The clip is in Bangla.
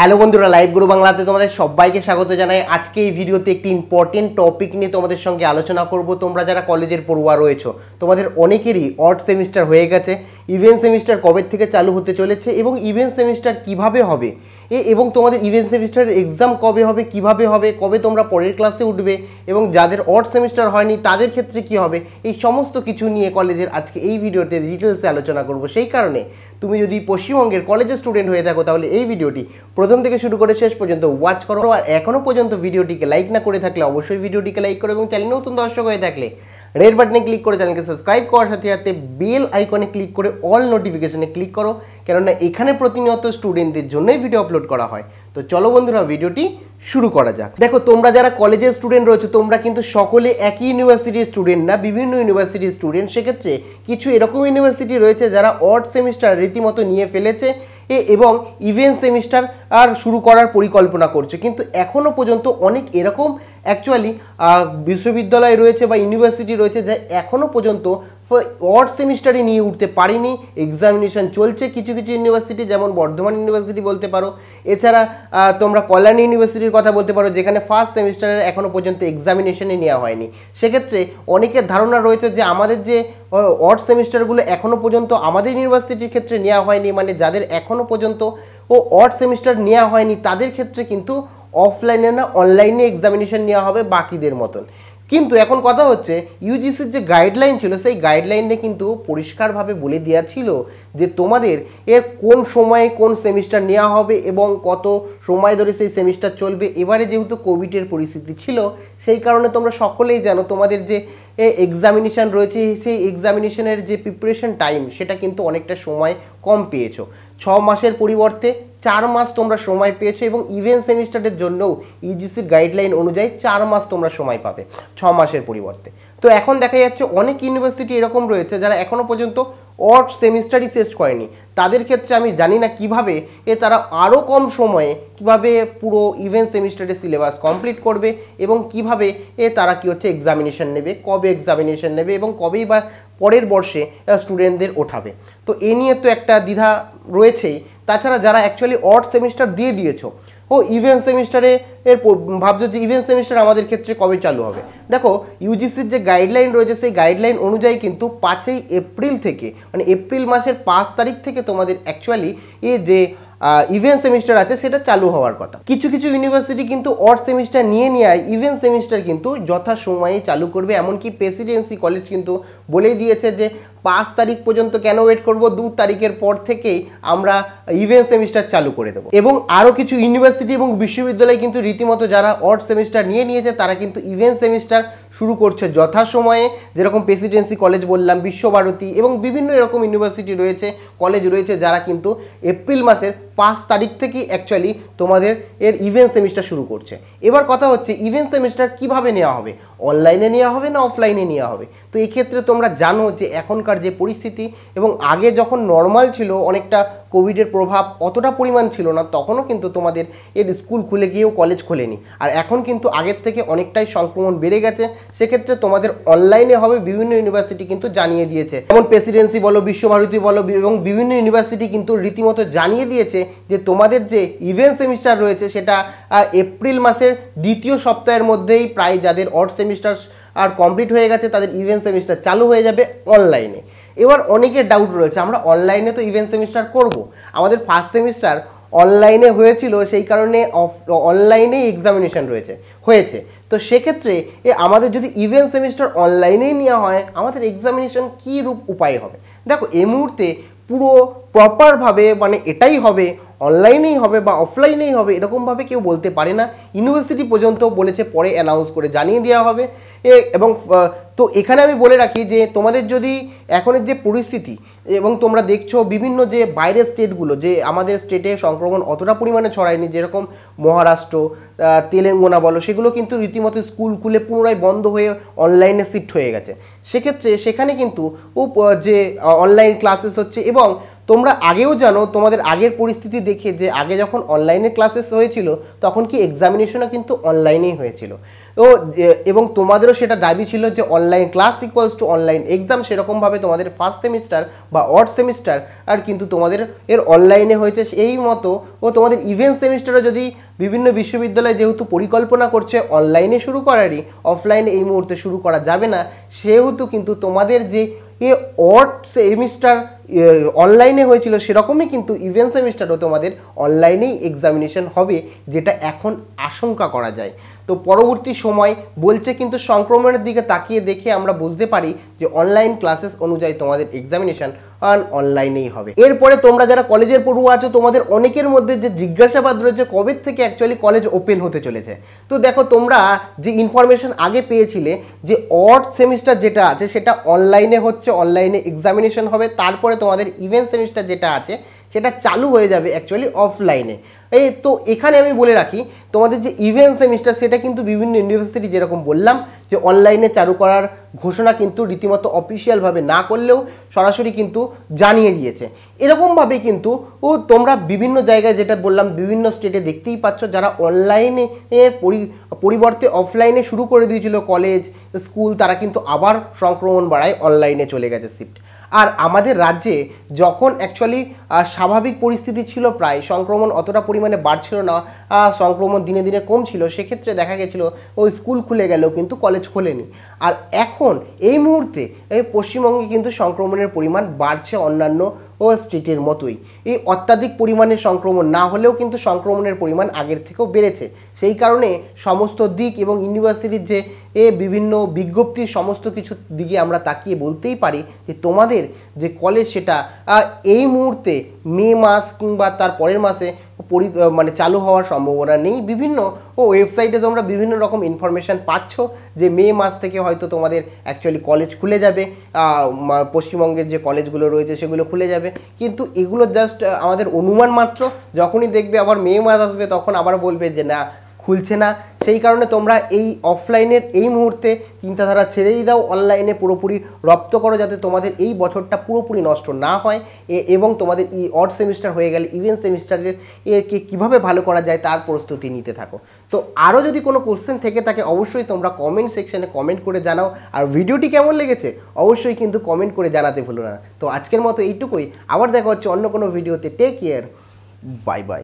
হ্যালো বন্ধুরা লাইভ গুরু বাংলাতে তোমাদের সবাইকে স্বাগত জানাই আজকে এই ভিডিওতে একটি ইম্পর্টেন্ট টপিক নিয়ে তোমাদের সঙ্গে আলোচনা করব তোমরা যারা কলেজের পড়ুয়া রয়েছো তোমাদের অনেকেরই অর্ড সেমিস্টার হয়ে গেছে ইভেন্ট সেমিস্টার কবে থেকে চালু হতে চলেছে এবং ইভেন্ট সেমিস্টার কিভাবে হবে এবং তোমাদের ইভেন্ট সেমিস্টারের এক্সাম কবে হবে কিভাবে হবে কবে তোমরা পরের ক্লাসে উঠবে এবং যাদের অর্ড সেমিস্টার হয়নি তাদের ক্ষেত্রে কি হবে এই সমস্ত কিছু নিয়ে কলেজের আজকে এই ভিডিওতে ডিটেলসে আলোচনা করব সেই কারণে তুমি যদি পশ্চিমবঙ্গের কলেজের স্টুডেন্ট হয়ে থাকো তাহলে এই ভিডিওটি প্রথম থেকে শুরু করে শেষ পর্যন্ত ওয়াচ করো আর এখনও পর্যন্ত ভিডিওটিকে লাইক না করে থাকলে অবশ্যই ভিডিওটিকে লাইক করো এবং চ্যানেল নতুন দর্শক হয়ে থাকলে রেড বাটনে ক্লিক করে চ্যানেলকে সাবস্ক্রাইব করার সাথে সাথে বেল আইকনে ক্লিক করে অল নোটিফিকেশানে ক্লিক করো কেননা এখানে প্রতিনিয়ত স্টুডেন্টদের জন্যই ভিডিও আপলোড করা হয় তো চলো বন্ধুরা ভিডিওটি শুরু করা যাক দেখো তোমরা যারা কলেজের স্টুডেন্ট রয়েছে তোমরা কিন্তু সকলে একই ইউনিভার্সিটির স্টুডেন্ট না বিভিন্ন ইউনিভার্সিটির স্টুডেন্ট সেক্ষেত্রে কিছু এরকম ইউনিভার্সিটি রয়েছে যারা অর্থ সেমিস্টার রীতিমতো নিয়ে ফেলেছে এবং ইভেন্ট সেমিস্টার আর শুরু করার পরিকল্পনা করছে কিন্তু এখনও পর্যন্ত অনেক এরকম অ্যাকচুয়ালি বিশ্ববিদ্যালয় রয়েছে বা ইউনিভার্সিটি রয়েছে যা এখনও পর্যন্ত অড সেমিস্টারে নিয়ে উঠতে পারিনি এক্সামিনেশান চলছে কিছু কিছু ইউনিভার্সিটি যেমন বর্ধমান ইউনিভার্সিটি বলতে পারো এছাড়া তোমরা কল্যাণী ইউনিভার্সিটির কথা বলতে পারো যেখানে ফার্স্ট সেমিস্টারের এখনও পর্যন্ত এক্সামিনেশানে নেওয়া হয়নি সেক্ষেত্রে অনেকের ধারণা রয়েছে যে আমাদের যে অড সেমিস্টারগুলো এখনও পর্যন্ত আমাদের ইউনিভার্সিটির ক্ষেত্রে নেওয়া হয়নি মানে যাদের এখনও পর্যন্ত ও অড সেমিস্টার নেওয়া হয়নি তাদের ক্ষেত্রে কিন্তু অফলাইনে না অনলাইনে এক্সামিনেশান নেওয়া হবে বাকিদের মতন কিন্তু এখন কথা হচ্ছে ইউজিসির যে গাইডলাইন ছিল সেই গাইডলাইনে কিন্তু পরিষ্কারভাবে বলে দেওয়া ছিল যে তোমাদের এর কোন সময়ে কোন সেমিস্টার নেওয়া হবে এবং কত সময় ধরে সেই সেমিস্টার চলবে এবারে যেহেতু কোভিডের পরিস্থিতি ছিল সেই কারণে তোমরা সকলেই জানো তোমাদের যে এক্সামিনেশান রয়েছে সেই এক্সামিনেশনের যে প্রিপারেশন টাইম সেটা কিন্তু অনেকটা সময় কম পেয়েছো ছ মাসের পরিবর্তে চার মাস তোমরা সময় পেয়েছো এবং ইভেন্ট সেমিস্টারের জন্যও ইউজিসির e গাইডলাইন অনুযায়ী চার মাস তোমরা সময় পাবে ছ মাসের পরিবর্তে তো এখন দেখা যাচ্ছে অনেক ইউনিভার্সিটি এরকম রয়েছে যারা এখনও পর্যন্ত অট সেমিস্টারই শেষ করেনি তাদের ক্ষেত্রে আমি জানি না কিভাবে এ তারা আরও কম সময়ে কিভাবে পুরো ইভেন্ট সেমিস্টারের সিলেবাস কমপ্লিট করবে এবং কিভাবে এ তারা কি হচ্ছে এক্সামিনেশন নেবে কবে এক্সামিনেশন নেবে এবং কবেই বা পরের বর্ষে স্টুডেন্টদের ওঠাবে তো এ নিয়ে তো একটা দ্বিধা রয়েছেই তাছাড়া যারা অ্যাকচুয়ালি অর্ড সেমিস্টার দিয়ে দিয়েছো ও ইভেন্ট সেমিস্টারে এর ভাবছো যে ইভেন্ট সেমিস্টার আমাদের ক্ষেত্রে কবে চালু হবে দেখো ইউজিসির যে গাইডলাইন রয়েছে সেই গাইডলাইন অনুযায়ী কিন্তু পাঁচই এপ্রিল থেকে মানে এপ্রিল মাসের পাঁচ তারিখ থেকে তোমাদের অ্যাকচুয়ালি এ যে ইভেন্ট সেমিস্টার আছে সেটা চালু হওয়ার কথা কিছু কিছু ইউনিভার্সিটি কিন্তু অড সেমিস্টার নিয়ে নেয় ইভেন্ট সেমিস্টার কিন্তু যথাসময়ে চালু করবে এমনকি প্রেসিডেন্সি কলেজ কিন্তু বলেই দিয়েছে যে পাঁচ তারিখ পর্যন্ত কেন ওয়েট করব দু তারিখের পর থেকেই আমরা ইভেন্ট সেমিস্টার চালু করে দেবো এবং আরও কিছু ইউনিভার্সিটি এবং বিশ্ববিদ্যালয় কিন্তু রীতিমতো যারা অড সেমিস্টার নিয়ে নিয়েছে তারা কিন্তু ইভেন্ট সেমিস্টার শুরু করছে যথাসময়ে যেরকম প্রেসিডেন্সি কলেজ বললাম বিশ্বভারতী এবং বিভিন্ন এরকম ইউনিভার্সিটি রয়েছে কলেজ রয়েছে যারা কিন্তু এপ্রিল মাসের পাঁচ তারিখ থেকে অ্যাকচুয়ালি তোমাদের এর ইভেন্ট সেমিস্টার শুরু করছে এবার কথা হচ্ছে ইভেন্ট সেমিস্টার কিভাবে নেওয়া হবে অনলাইনে নেওয়া হবে না অফলাইনে নেওয়া হবে তো এক্ষেত্রে তোমরা জানো যে এখনকার যে পরিস্থিতি এবং আগে যখন নর্মাল ছিল অনেকটা কোভিডের প্রভাব অতটা পরিমাণ ছিল না তখনও কিন্তু তোমাদের এর স্কুল খুলে গিয়েও কলেজ খোলেনি আর এখন কিন্তু আগের থেকে অনেকটাই সংক্রমণ বেড়ে গেছে সেক্ষেত্রে তোমাদের অনলাইনে হবে বিভিন্ন ইউনিভার্সিটি কিন্তু জানিয়ে দিয়েছে যেমন প্রেসিডেন্সি বলো বিশ্বভারতী বলো এবং বিভিন্ন ইউনিভার্সিটি কিন্তু রীতিমতো জানিয়ে দিয়েছে যে তোমাদের যে ইভেন্ট সেমিস্টার রয়েছে সেটা এপ্রিল মাসের দ্বিতীয় সপ্তাহের মধ্যেই প্রায় যাদের অড সেমিস্টার আর কমপ্লিট হয়ে গেছে তাদের ইভেন্ট সেমিস্টার চালু হয়ে যাবে অনলাইনে এবার অনেকের ডাউট রয়েছে আমরা অনলাইনে তো ইভেন্ট সেমিস্টার করব। আমাদের ফার্স্ট সেমিস্টার অনলাইনে হয়েছিল সেই কারণে অফ অনলাইনেই এক্সামিনেশান রয়েছে হয়েছে তো সেক্ষেত্রে এ আমাদের যদি ইভেন্ট সেমিস্টার অনলাইনেই নেওয়া হয় আমাদের এক্সামিনেশান কী রূপ উপায় হবে দেখো এই মুহূর্তে পুরো প্রপারভাবে মানে এটাই হবে অনলাইনেই হবে বা অফলাইনেই হবে এরকমভাবে কেউ বলতে পারে না ইউনিভার্সিটি পর্যন্ত বলেছে পরে অ্যানাউন্স করে জানিয়ে দেওয়া হবে এবং তো এখানে আমি বলে রাখি যে তোমাদের যদি এখনের যে পরিস্থিতি এবং তোমরা দেখছো বিভিন্ন যে বাইরের স্টেটগুলো যে আমাদের স্টেটে সংক্রমণ অতটা পরিমাণে ছড়ায়নি যেরকম মহারাষ্ট্র তেলেঙ্গানা বলো সেগুলো কিন্তু রীতিমতো স্কুল খুলে পুনরায় বন্ধ হয়ে অনলাইনে শিফট হয়ে গেছে সেক্ষেত্রে সেখানে কিন্তু যে অনলাইন ক্লাসেস হচ্ছে এবং তোমরা আগেও জানো তোমাদের আগের পরিস্থিতি দেখে যে আগে যখন অনলাইনে ক্লাসেস হয়েছিল তখন কি এক্সামিনেশনও কিন্তু অনলাইনেই হয়েছিল ও এবং তোমাদেরও সেটা দাবি ছিল যে online class equals to online exam সেরকমভাবে তোমাদের ফার্স্ট সেমিস্টার বা অর্ড সেমিস্টার আর কিন্তু তোমাদের এর অনলাইনে হয়েছে এই মতো ও তোমাদের ইভেন্ট সেমিস্টারও যদি বিভিন্ন বিশ্ববিদ্যালয় যেহেতু পরিকল্পনা করছে অনলাইনে শুরু করারই অফলাইনে এই মুহূর্তে শুরু করা যাবে না সেহেতু কিন্তু তোমাদের যে এ অর্ড সেমিস্টার অনলাইনে হয়েছিল সেরকমই কিন্তু ইভেন্ট সেমিস্টারও তোমাদের অনলাইনেই এক্সামিনেশন হবে যেটা এখন আশঙ্কা করা যায় তো পরবর্তী সময় বলছে কিন্তু সংক্রমণের দিকে তাকিয়ে দেখে আমরা বুঝতে পারি যে অনলাইন ক্লাসেস অনুযায়ী তোমাদের এক্সামিনেশন অনলাইনেই হবে এরপরে তোমরা যারা কলেজের পড়ুয়া আছো তোমাদের অনেকের মধ্যে যে জিজ্ঞাসাবাদ রয়েছে কবে থেকে অ্যাকচুয়ালি কলেজ ওপেন হতে চলেছে তো দেখো তোমরা যে ইনফরমেশন আগে পেয়েছিলে যে অর্ড সেমিস্টার যেটা আছে সেটা অনলাইনে হচ্ছে অনলাইনে এক্সামিনেশন হবে তারপরে পরে তোমাদের ইভেন্ট সেমিস্টার যেটা আছে সেটা চালু হয়ে যাবে অ্যাকচুয়ালি অফলাইনে এই তো এখানে আমি বলে রাখি তোমাদের যে ইভেন্ট সেমিস্টার সেটা কিন্তু বিভিন্ন ইউনিভার্সিটি যেরকম বললাম যে অনলাইনে চালু করার ঘোষণা কিন্তু রীতিমতো অফিসিয়ালভাবে না করলেও সরাসরি কিন্তু জানিয়ে দিয়েছে এরকমভাবে কিন্তু ও তোমরা বিভিন্ন জায়গায় যেটা বললাম বিভিন্ন স্টেটে দেখতেই পাচ্ছ যারা অনলাইনে পরিবর্তে অফলাইনে শুরু করে দিয়েছিল কলেজ স্কুল তারা কিন্তু আবার সংক্রমণ বাড়ায় অনলাইনে চলে গেছে শিফট আর আমাদের রাজ্যে যখন অ্যাকচুয়ালি স্বাভাবিক পরিস্থিতি ছিল প্রায় সংক্রমণ অতটা পরিমাণে বাড়ছিল না সংক্রমণ দিনে দিনে কমছিল সেক্ষেত্রে দেখা গেছিলো ওই স্কুল খুলে গেলেও কিন্তু কলেজ খোলেনি আর এখন এই মুহূর্তে এই পশ্চিমবঙ্গে কিন্তু সংক্রমণের পরিমাণ বাড়ছে অন্যান্য ও স্টেটের মতোই এই অত্যাধিক পরিমাণে সংক্রমণ না হলেও কিন্তু সংক্রমণের পরিমাণ আগের থেকেও বেড়েছে সেই কারণে সমস্ত দিক এবং ইউনিভার্সিটির যে এ বিভিন্ন বিজ্ঞপ্তির সমস্ত কিছু দিকে আমরা তাকিয়ে বলতেই পারি যে তোমাদের যে কলেজ সেটা এই মুহূর্তে মে মাস কিংবা তার পরের মাসে পরি মানে চালু হওয়ার সম্ভাবনা নেই বিভিন্ন ও ওয়েবসাইটে তোমরা বিভিন্ন রকম ইনফরমেশান পাচ্ছ যে মে মাস থেকে হয়তো তোমাদের অ্যাকচুয়ালি কলেজ খুলে যাবে পশ্চিমবঙ্গের যে কলেজগুলো রয়েছে সেগুলো খুলে যাবে কিন্তু এগুলো জাস্ট আমাদের অনুমান মাত্র যখনই দেখবে আবার মে মাস আসবে তখন আবার বলবে যে না খুলছে না সেই কারণে তোমরা এই অফলাইনের এই মুহূর্তে চিন্তাধারা ছেড়েই দাও অনলাইনে পুরোপুরি রপ্ত করো যাতে তোমাদের এই বছরটা পুরোপুরি নষ্ট না হয় এবং তোমাদের ই অড সেমিস্টার হয়ে গেলে ইভেন সেমিস্টারের এরকে কীভাবে ভালো করা যায় তার প্রস্তুতি নিতে থাকো তো আরও যদি কোনো কোশ্চেন থেকে থাকে অবশ্যই তোমরা কমেন্ট সেকশানে কমেন্ট করে জানাও আর ভিডিওটি কেমন লেগেছে অবশ্যই কিন্তু কমেন্ট করে জানাতে ভুলো না তো আজকের মতো এইটুকুই আবার দেখা হচ্ছে অন্য কোনো ভিডিওতে টেক কেয়ার বাই বাই